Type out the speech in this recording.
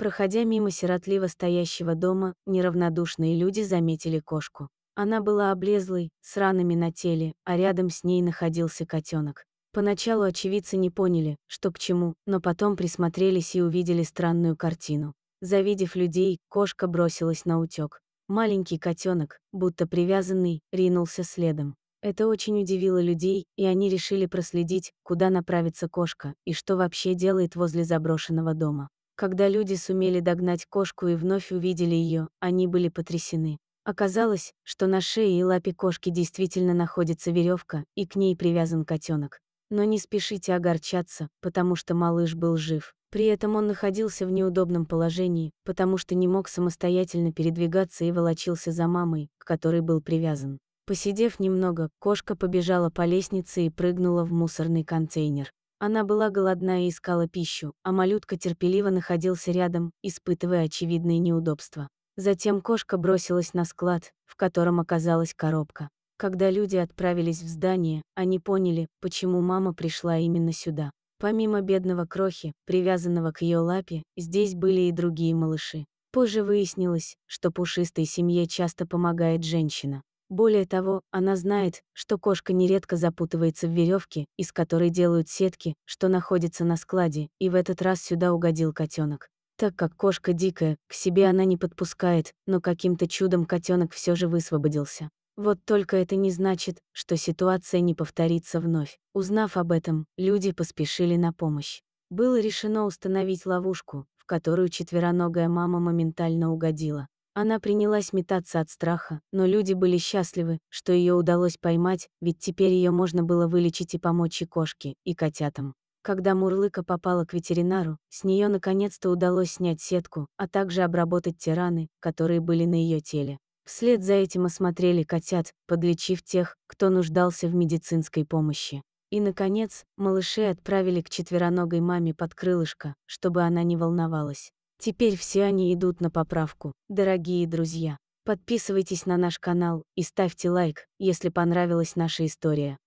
Проходя мимо сиротливо стоящего дома, неравнодушные люди заметили кошку. Она была облезлой, с ранами на теле, а рядом с ней находился котенок. Поначалу очевидцы не поняли, что к чему, но потом присмотрелись и увидели странную картину. Завидев людей, кошка бросилась на утёк. Маленький котенок, будто привязанный, ринулся следом. Это очень удивило людей, и они решили проследить, куда направится кошка и что вообще делает возле заброшенного дома. Когда люди сумели догнать кошку и вновь увидели ее, они были потрясены. Оказалось, что на шее и лапе кошки действительно находится веревка, и к ней привязан котенок. Но не спешите огорчаться, потому что малыш был жив. При этом он находился в неудобном положении, потому что не мог самостоятельно передвигаться и волочился за мамой, к которой был привязан. Посидев немного, кошка побежала по лестнице и прыгнула в мусорный контейнер. Она была голодна и искала пищу, а малютка терпеливо находился рядом, испытывая очевидные неудобства. Затем кошка бросилась на склад, в котором оказалась коробка. Когда люди отправились в здание, они поняли, почему мама пришла именно сюда. Помимо бедного крохи, привязанного к ее лапе, здесь были и другие малыши. Позже выяснилось, что пушистой семье часто помогает женщина. Более того, она знает, что кошка нередко запутывается в веревке, из которой делают сетки, что находится на складе, и в этот раз сюда угодил котенок. Так как кошка дикая, к себе она не подпускает, но каким-то чудом котенок все же высвободился. Вот только это не значит, что ситуация не повторится вновь. Узнав об этом, люди поспешили на помощь. Было решено установить ловушку, в которую четвероногая мама моментально угодила. Она принялась метаться от страха, но люди были счастливы, что ее удалось поймать, ведь теперь ее можно было вылечить и помочь и кошке, и котятам. Когда Мурлыка попала к ветеринару, с нее наконец-то удалось снять сетку, а также обработать те раны, которые были на ее теле. Вслед за этим осмотрели котят, подлечив тех, кто нуждался в медицинской помощи. И, наконец, малышей отправили к четвероногой маме под крылышко, чтобы она не волновалась. Теперь все они идут на поправку. Дорогие друзья, подписывайтесь на наш канал и ставьте лайк, если понравилась наша история.